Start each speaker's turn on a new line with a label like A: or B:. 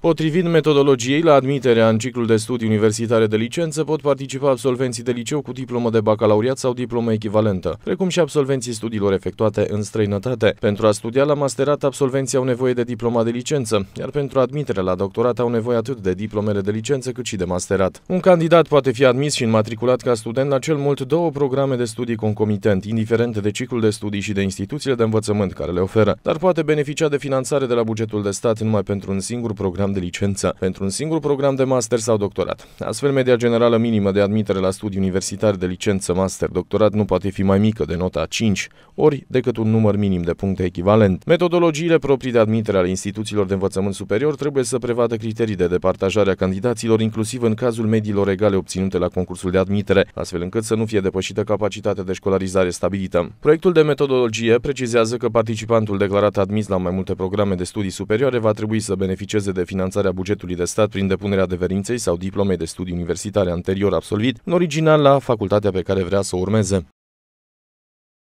A: Potrivit metodologiei, la admiterea în ciclul de studii universitare de licență pot participa absolvenții de liceu cu diplomă de bacalaureat sau diplomă echivalentă, precum și absolvenții studiilor efectuate în străinătate. Pentru a studia la masterat, absolvenții au nevoie de diploma de licență, iar pentru admiterea la doctorat au nevoie atât de diplomele de licență cât și de masterat. Un candidat poate fi admis și înmatriculat ca student la cel mult două programe de studii concomitent, indiferent de ciclul de studii și de instituțiile de învățământ care le oferă, dar poate beneficia de finanțare de la bugetul de stat numai pentru un singur program program de licență pentru un singur program de master sau doctorat. Astfel, media generală minimă de admitere la studii universitare de licență, master, doctorat nu poate fi mai mică de nota 5 ori decât un număr minim de puncte echivalent. Metodologiile proprii de admitere ale instituțiilor de învățământ superior trebuie să prevadă criterii de departajare a candidaților, inclusiv în cazul mediilor egale obținute la concursul de admitere, astfel încât să nu fie depășită capacitatea de școlarizare stabilită. Proiectul de metodologie precizează că participantul declarat admis la mai multe programe de studii superioare va trebui să beneficieze de finanțare finanțarea bugetului de stat prin depunerea adeverinței sau diplomei de studii universitare anterior absolvit, în original la facultatea pe care vrea să o urmeze.